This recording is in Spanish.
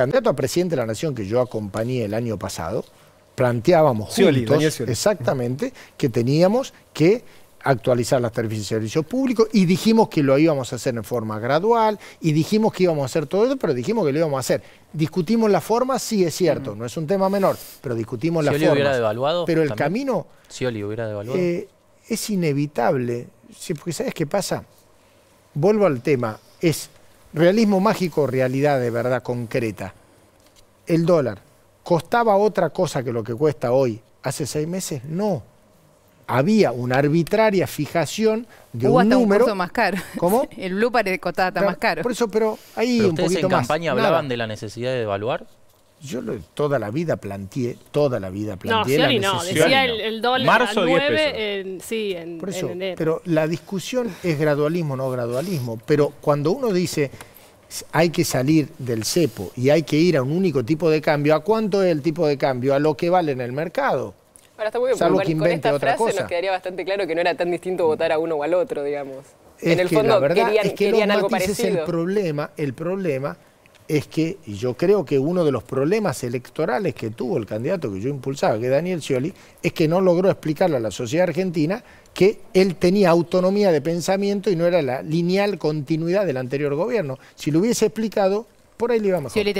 candidato a presidente de la Nación que yo acompañé el año pasado, planteábamos juntos exactamente que teníamos que actualizar las tarifas de servicios públicos y dijimos que lo íbamos a hacer en forma gradual y dijimos que íbamos a hacer todo eso, pero dijimos que lo íbamos a hacer. Discutimos la forma, sí es cierto, mm. no es un tema menor, pero discutimos la forma. Pero el camino... Eh, es inevitable, porque ¿sabes qué pasa? Vuelvo al tema, es Realismo mágico, realidad de verdad concreta. El dólar, ¿costaba otra cosa que lo que cuesta hoy hace seis meses? No. Había una arbitraria fijación de un hasta número. Un más caro. ¿Cómo? El blue costaba claro, más caro. Por eso, pero ahí en campaña hablaban de la necesidad de devaluar? Yo toda la vida planteé, toda la vida planteé no, la No, decía el, dólar Marzo, a 9, en, sí, en, Por Pero la discusión es gradualismo, no gradualismo. Pero cuando uno dice hay que salir del cepo y hay que ir a un único tipo de cambio, ¿a cuánto es el tipo de cambio? A lo que vale en el mercado. Ahora está muy bien, que con esta otra cosa. nos quedaría bastante claro que no era tan distinto votar a uno o al otro, digamos. en el fondo la verdad querían, es que querían los algo parecido. El problema, el problema es que yo creo que uno de los problemas electorales que tuvo el candidato que yo impulsaba, que Daniel Scioli, es que no logró explicarle a la sociedad argentina que él tenía autonomía de pensamiento y no era la lineal continuidad del anterior gobierno. Si lo hubiese explicado, por ahí le iba a...